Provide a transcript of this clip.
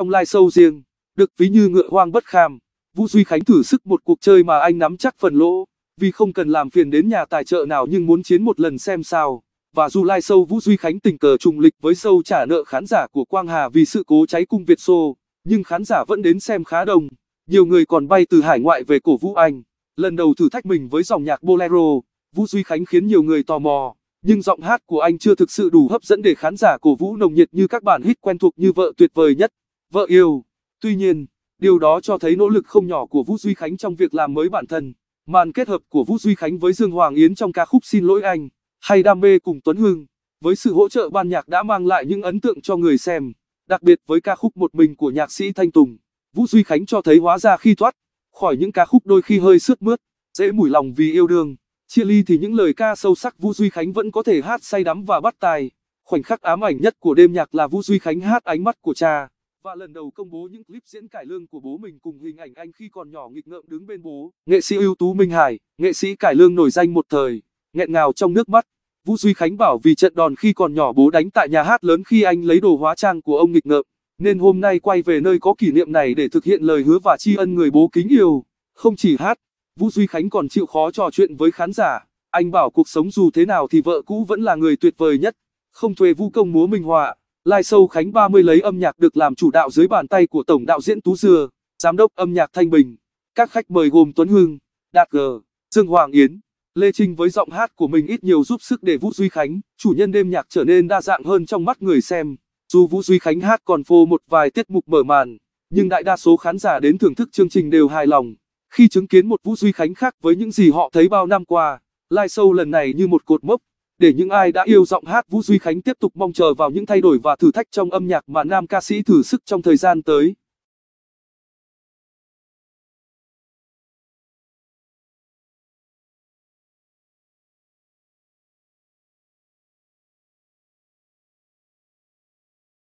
Ông lai sâu riêng, được ví như ngựa hoang bất kham. Vũ Duy Khánh thử sức một cuộc chơi mà anh nắm chắc phần lỗ, vì không cần làm phiền đến nhà tài trợ nào nhưng muốn chiến một lần xem sao. Và dù lai sâu Vũ Duy Khánh tình cờ trùng lịch với sâu trả nợ khán giả của Quang Hà vì sự cố cháy cung Việt Xô, nhưng khán giả vẫn đến xem khá đông. Nhiều người còn bay từ hải ngoại về cổ Vũ Anh. Lần đầu thử thách mình với dòng nhạc bolero, Vũ Duy Khánh khiến nhiều người tò mò, nhưng giọng hát của anh chưa thực sự đủ hấp dẫn để khán giả cổ vũ nồng nhiệt như các bản hit quen thuộc như vợ tuyệt vời nhất vợ yêu. Tuy nhiên, điều đó cho thấy nỗ lực không nhỏ của Vũ Duy Khánh trong việc làm mới bản thân. Màn kết hợp của Vũ Duy Khánh với Dương Hoàng Yến trong ca khúc Xin lỗi anh, hay Đam mê cùng Tuấn Hưng, với sự hỗ trợ ban nhạc đã mang lại những ấn tượng cho người xem, đặc biệt với ca khúc Một mình của nhạc sĩ Thanh Tùng. Vũ Duy Khánh cho thấy hóa ra khi thoát khỏi những ca khúc đôi khi hơi sướt mướt, dễ mùi lòng vì yêu đương, chia ly thì những lời ca sâu sắc Vũ Duy Khánh vẫn có thể hát say đắm và bắt tai. Khoảnh khắc ám ảnh nhất của đêm nhạc là Vũ Duy Khánh hát ánh mắt của cha và lần đầu công bố những clip diễn cải lương của bố mình cùng hình ảnh anh khi còn nhỏ nghịch ngợm đứng bên bố. Nghệ sĩ ưu tú Minh Hải, nghệ sĩ cải lương nổi danh một thời, nghẹn ngào trong nước mắt. Vũ Duy Khánh bảo vì trận đòn khi còn nhỏ bố đánh tại nhà hát lớn khi anh lấy đồ hóa trang của ông nghịch ngợm, nên hôm nay quay về nơi có kỷ niệm này để thực hiện lời hứa và tri ân người bố kính yêu. Không chỉ hát, Vũ Duy Khánh còn chịu khó trò chuyện với khán giả. Anh bảo cuộc sống dù thế nào thì vợ cũ vẫn là người tuyệt vời nhất. Không thuê vũ công múa minh họa. Live show Khánh 30 lấy âm nhạc được làm chủ đạo dưới bàn tay của tổng đạo diễn Tú Dừa, giám đốc âm nhạc Thanh Bình. Các khách mời gồm Tuấn Hưng, Đạt G, Dương Hoàng Yến, Lê Trinh với giọng hát của mình ít nhiều giúp sức để Vũ Duy Khánh, chủ nhân đêm nhạc trở nên đa dạng hơn trong mắt người xem. Dù Vũ Duy Khánh hát còn phô một vài tiết mục mở màn, nhưng đại đa số khán giả đến thưởng thức chương trình đều hài lòng. Khi chứng kiến một Vũ Duy Khánh khác với những gì họ thấy bao năm qua, live show lần này như một cột mốc để những ai đã yêu giọng hát Vũ Duy Khánh tiếp tục mong chờ vào những thay đổi và thử thách trong âm nhạc mà nam ca sĩ thử sức trong thời gian tới.